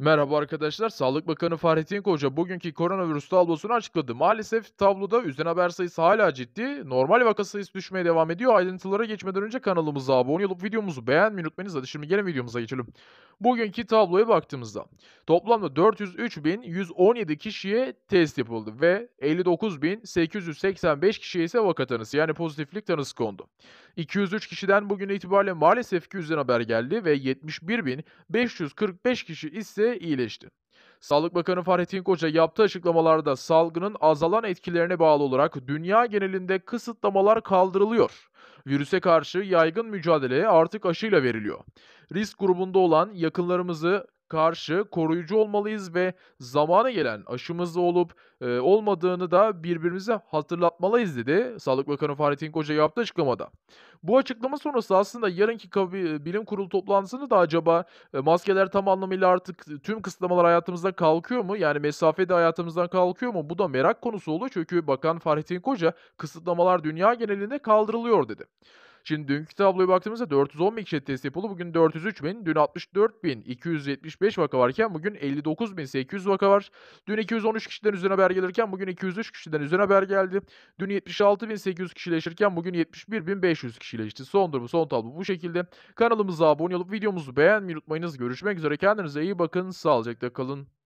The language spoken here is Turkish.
Merhaba arkadaşlar. Sağlık Bakanı Fahrettin Koca bugünkü koronavirüs tablosunu açıkladı. Maalesef tabloda üzden haber sayısı hala ciddi. Normal vaka sayısı düşmeye devam ediyor. Ayrıntılara geçmeden önce kanalımıza abone olup videomuzu beğenmeyi unutmayınız. Hadi şimdi gelin videomuza geçelim. Bugünkü tabloya baktığımızda toplamda 403.117 kişiye test yapıldı ve 59.885 kişiye ise vaka tanısı yani pozitiflik tanısı kondu. 203 kişiden bugün itibariyle maalesef ki üzden haber geldi ve 71.545 kişi ise iyileşti. Sağlık Bakanı Fahrettin Koca yaptığı açıklamalarda salgının azalan etkilerine bağlı olarak dünya genelinde kısıtlamalar kaldırılıyor. Virüse karşı yaygın mücadele artık aşıyla veriliyor. Risk grubunda olan yakınlarımızı karşı koruyucu olmalıyız ve zamana gelen aşımızda olup e, olmadığını da birbirimize hatırlatmalıyız dedi Sağlık Bakanı Fahrettin Koca yaptığı açıklamada. Bu açıklama sonrası aslında yarınki e, bilim kurulu toplantısını da acaba e, maskeler tam anlamıyla artık tüm kısıtlamalar hayatımızda kalkıyor mu? Yani mesafe de hayatımızdan kalkıyor mu? Bu da merak konusu oluyor çünkü Bakan Fahrettin Koca kısıtlamalar dünya genelinde kaldırılıyor dedi. Şimdi dünkü tabloya baktığımızda 410 bin kişiye test yapıldı. Bugün 403 bin, dün 64 bin 275 vaka varken bugün 59 bin 800 vaka var. Dün 213 kişiden üzerine haber gelirken bugün 203 kişiden üzerine haber geldi. Dün 76 bin 800 kişileşirken bugün 71 bin 500 kişileşti. Son durumu son tablo bu şekilde. Kanalımıza abone olup videomuzu beğenmeyi unutmayınız. Görüşmek üzere kendinize iyi bakın. Sağlıcakla kalın.